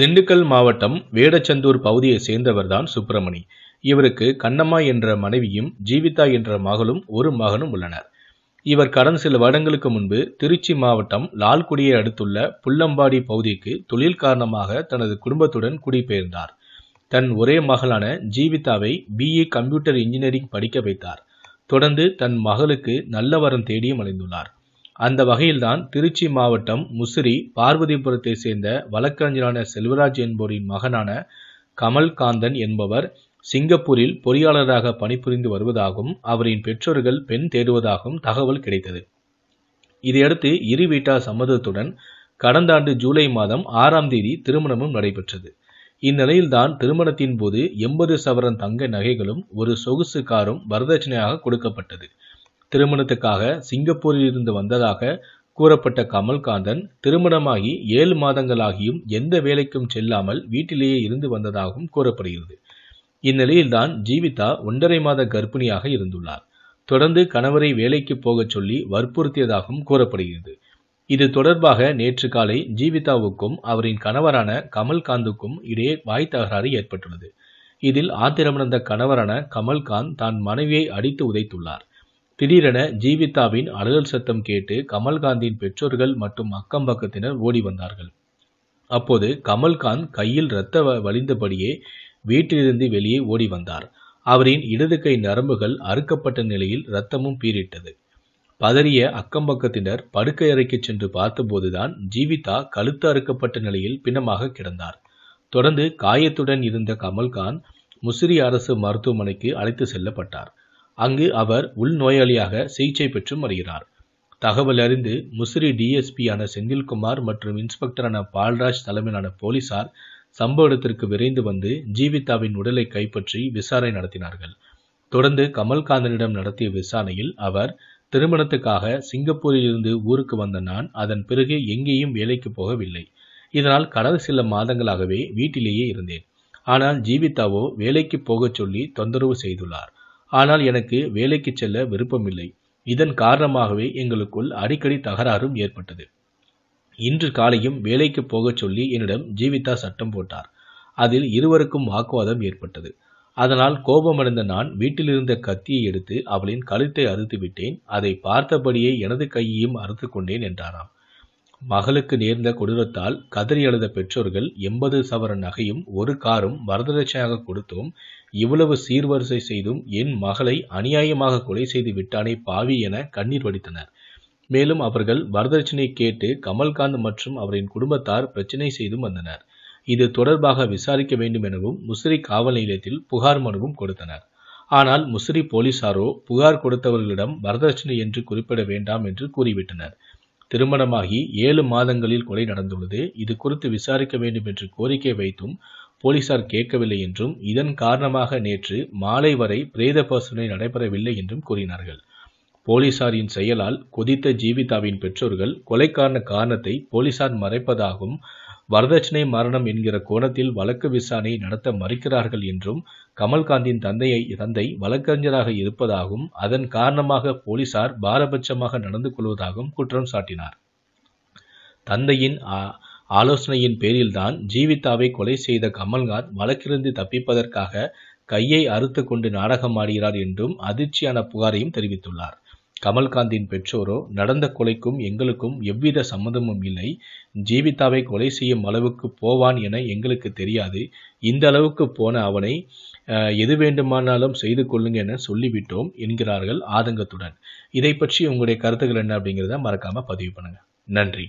திண்டுக்கல் மாவட்டம் வேடச்சந்தூர் பகுதியை சேர்ந்தவர்தான் சுப்பிரமணி இவருக்கு கண்ணம்மா என்ற மனைவியும் ஜீவிதா என்ற மகளும் ஒரு மகனும் உள்ளனர் இவர் கடந்த சில வருடங்களுக்கு முன்பு திருச்சி மாவட்டம் லால்குடியை அடுத்துள்ள புல்லம்பாடி பகுதிக்கு தொழில் காரணமாக தனது குடும்பத்துடன் குடிபெயர்ந்தார் தன் ஒரே மகளான ஜீவிதாவை பிஏ கம்ப்யூட்டர் இன்ஜினியரிங் படிக்க வைத்தார் தொடர்ந்து தன் மகளுக்கு நல்ல வரம் தேடியும் அடைந்துள்ளார் அந்த வகையில்தான் திருச்சி மாவட்டம் முசிறி பார்வதிபுரத்தை சேர்ந்த வழக்கறிஞரான செல்வராஜ் என்பவரின் மகனான கமல்காந்தன் என்பவர் சிங்கப்பூரில் பொறியாளராக பணிபுரிந்து வருவதாகவும் அவரின் பெற்றோர்கள் பெண் தேடுவதாகவும் தகவல் கிடைத்தது இதையடுத்து இரு வீட்டார் சம்மதத்துடன் கடந்த ஆண்டு ஜூலை மாதம் ஆறாம் தேதி திருமணமும் நடைபெற்றது இந்நிலையில்தான் திருமணத்தின் போது எண்பது சவரன் தங்க நகைகளும் ஒரு சொகுசு காரும் வரதட்சணையாக கொடுக்கப்பட்டது திருமணத்துக்காக சிங்கப்பூரில் இருந்து வந்ததாக கூறப்பட்ட கமல்காந்தன் திருமணமாகி ஏழு மாதங்களாகியும் எந்த வேலைக்கும் செல்லாமல் வீட்டிலேயே இருந்து வந்ததாகவும் கூறப்படுகிறது இந்நிலையில்தான் ஜீவிதா ஒன்றரை மாத கர்ப்பிணியாக இருந்துள்ளார் தொடர்ந்து கணவரை வேலைக்கு போகச் சொல்லி வற்புறுத்தியதாகவும் கூறப்படுகிறது இது தொடர்பாக நேற்று காலை ஜீவிதாவுக்கும் அவரின் கணவரான கமல்காந்துக்கும் இடையே வாய் தகராறு ஏற்பட்டுள்ளது இதில் ஆத்திரமடைந்த கணவரான கமல்காந்த் தான் மனைவியை அடித்து உதைத்துள்ளார் திடீரென ஜீவிதாவின் அழுதல் சத்தம் கேட்டு கமல்காந்தின் பெற்றோர்கள் மற்றும் அக்கம் பக்கத்தினர் ஓடி வந்தார்கள் அப்போது கமல்காந்த் கையில் இரத்த வழிந்தபடியே வீட்டிலிருந்து வெளியே ஓடி வந்தார் அவரின் இடது கை நரம்புகள் அறுக்கப்பட்ட நிலையில் இரத்தமும் பீரிட்டது பதறிய அக்கம்பக்கத்தினர் படுக்கை அறைக்கு சென்று பார்த்தபோதுதான் ஜீவிதா கழுத்து அறுக்கப்பட்ட நிலையில் பிணமாக கிடந்தார் தொடர்ந்து காயத்துடன் இருந்த கமல்காந்த் முசிறி அரசு மருத்துவமனைக்கு அழைத்து செல்லப்பட்டார் அங்கு அவர் உள்நோயாளியாக சிகிச்சை பெற்றும் வருகிறார் தகவல் அறிந்து முசிறி டிஎஸ்பியான செந்தில்குமார் மற்றும் இன்ஸ்பெக்டரான பால்ராஜ் தலைமையிலான போலீசார் சம்பவ இடத்திற்கு விரைந்து வந்து ஜீவிதாவின் உடலை கைப்பற்றி விசாரணை நடத்தினார்கள் தொடர்ந்து கமல்காந்தனிடம் நடத்திய விசாரணையில் அவர் திருமணத்துக்காக சிங்கப்பூரில் இருந்து ஊருக்கு வந்த நான் அதன் பிறகு எங்கேயும் வேலைக்கு போகவில்லை இதனால் கடந்த சில மாதங்களாகவே வீட்டிலேயே இருந்தேன் ஆனால் ஜீவிதாவோ வேலைக்கு போகச் சொல்லி தொந்தரவு செய்துள்ளார் ஆனால் எனக்கு வேலைக்கு செல்ல விருப்பமில்லை இதன் காரணமாகவே எங்களுக்குள் அடிக்கடி தகராறும் ஏற்பட்டது இன்று காலையும் வேலைக்கு போகச் சொல்லி என்னிடம் ஜீவிதா சட்டம் போட்டார் அதில் இருவருக்கும் வாக்குவாதம் ஏற்பட்டது அதனால் கோபமடைந்த நான் வீட்டிலிருந்த கத்தியை எடுத்து அவளின் கழுத்தை அறுத்து விட்டேன் அதை பார்த்தபடியே எனது கையையும் அறுத்து கொண்டேன் என்றாராம் மகளுக்கு நேர்ந்த கொடூரத்தால் கதறி எழுத பெற்றோர்கள் எண்பது சவர நகையும் ஒரு காரும் வரதட்சணையாக கொடுத்தோம் இவ்வளவு சீர்வரிசை செய்தும் என் மகளை அநியாயமாக கொலை செய்து விட்டானே பாவி என கண்ணீர் வடித்தனர் மேலும் அவர்கள் வரதட்சணை கேட்டு கமல்காந்த் மற்றும் அவரின் குடும்பத்தார் பிரச்சனை செய்தும் வந்தனர் இது தொடர்பாக விசாரிக்க வேண்டும் எனவும் முசிறி காவல் நிலையத்தில் புகார் மனுவும் கொடுத்தனர் ஆனால் முசிறி போலீசாரோ புகார் கொடுத்தவர்களிடம் வரதட்சணை என்று குறிப்பிட வேண்டாம் என்று கூறிவிட்டனர் திருமணமாகி ஏழு மாதங்களில் கொலை நடந்துள்ளது இது குறித்து விசாரிக்க வேண்டும் என்று கோரிக்கை வைத்தும் போலீசார் கேட்கவில்லை என்றும் இதன் காரணமாக நேற்று மாலை வரை பிரேத பரிசோதனை நடைபெறவில்லை என்றும் கூறினார்கள் போலீசாரின் செயலால் கொதித்த ஜீவிதாவின் பெற்றோர்கள் கொலைக்கான காரணத்தை போலீசார் மறைப்பதாகவும் வரதட்சணை மரணம் என்கிற கோணத்தில் வழக்கு விசாரணை நடத்த மறுக்கிறார்கள் என்றும் கமல்காந்தின் தந்தையை தந்தை வழக்கறிஞராக இருப்பதாகவும் அதன் காரணமாக போலீசார் பாரபட்சமாக நடந்து கொள்வதாகவும் குற்றம் சாட்டினார் தந்தையின் ஆலோசனையின் பேரில்தான் ஜீவிதாவை கொலை செய்த கமல்காந்த் வழக்கிருந்து தப்பிப்பதற்காக கையை அறுத்து கொண்டு நாடகமாடுகிறார் என்றும் அதிர்ச்சியான புகாரையும் தெரிவித்துள்ளார் கமல்காந்தின் பெற்றோரோ நடந்த கொலைக்கும் எங்களுக்கும் எவ்வித சம்மந்தமும் இல்லை ஜீவிதாவை கொலை செய்யும் அளவுக்கு போவான் என எங்களுக்கு தெரியாது இந்த அளவுக்கு போன அவனை எது வேண்டுமானாலும் செய்து கொள்ளுங்க என சொல்லிவிட்டோம் என்கிறார்கள் ஆதங்கத்துடன் இதை பற்றி உங்களுடைய கருத்துக்கள் என்ன அப்படிங்கிறத மறக்காம பதிவு பண்ணுங்க நன்றி